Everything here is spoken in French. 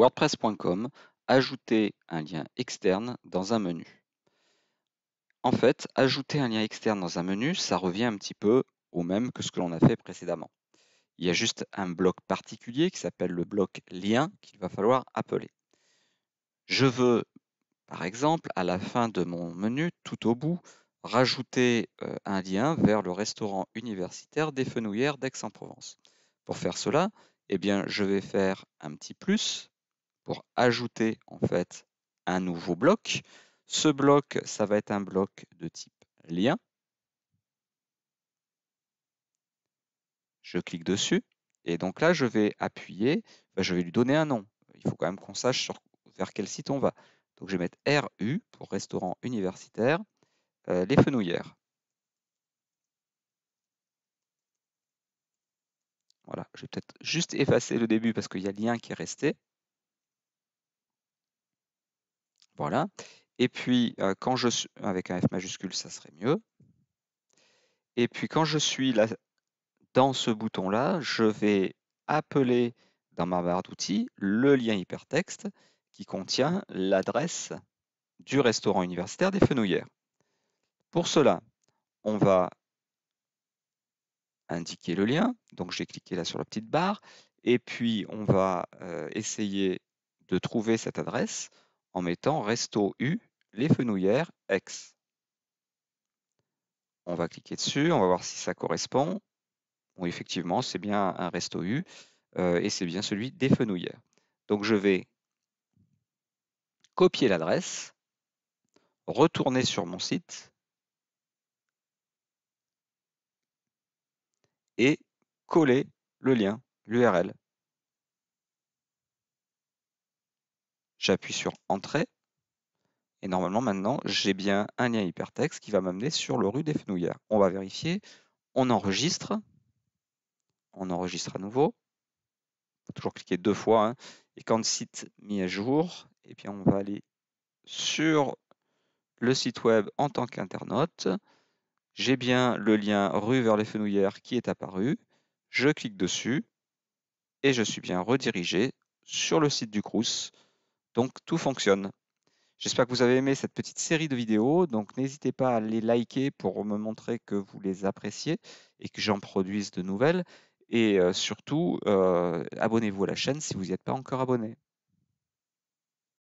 WordPress.com, ajouter un lien externe dans un menu. En fait, ajouter un lien externe dans un menu, ça revient un petit peu au même que ce que l'on a fait précédemment. Il y a juste un bloc particulier qui s'appelle le bloc lien qu'il va falloir appeler. Je veux, par exemple, à la fin de mon menu, tout au bout, rajouter euh, un lien vers le restaurant universitaire des Fenouillères d'Aix-en-Provence. Pour faire cela, eh bien, je vais faire un petit plus pour ajouter en fait un nouveau bloc. Ce bloc, ça va être un bloc de type lien. Je clique dessus et donc là, je vais appuyer, ben, je vais lui donner un nom. Il faut quand même qu'on sache sur, vers quel site on va. Donc je vais mettre U pour restaurant universitaire, euh, les fenouillères. Voilà, je vais peut-être juste effacer le début parce qu'il y a lien qui est resté. Voilà. Et puis, quand je suis, avec un F majuscule, ça serait mieux. Et puis, quand je suis là, dans ce bouton-là, je vais appeler dans ma barre d'outils le lien hypertexte qui contient l'adresse du restaurant universitaire des Fenouillères. Pour cela, on va indiquer le lien. Donc, j'ai cliqué là sur la petite barre. Et puis, on va essayer de trouver cette adresse en mettant Resto U, les fenouillères X. On va cliquer dessus, on va voir si ça correspond. Bon, effectivement, c'est bien un Resto U euh, et c'est bien celui des fenouillères. Donc je vais copier l'adresse, retourner sur mon site et coller le lien, l'URL. J'appuie sur Entrée. Et normalement, maintenant, j'ai bien un lien hypertexte qui va m'amener sur le rue des Fenouillères. On va vérifier. On enregistre. On enregistre à nouveau. Faut toujours cliquer deux fois. Hein, et quand le site mis à jour, et eh bien on va aller sur le site web en tant qu'internaute. J'ai bien le lien rue vers les Fenouillères qui est apparu. Je clique dessus et je suis bien redirigé sur le site du Crous. Donc tout fonctionne. J'espère que vous avez aimé cette petite série de vidéos, donc n'hésitez pas à les liker pour me montrer que vous les appréciez et que j'en produise de nouvelles. Et euh, surtout, euh, abonnez-vous à la chaîne si vous n'y êtes pas encore abonné.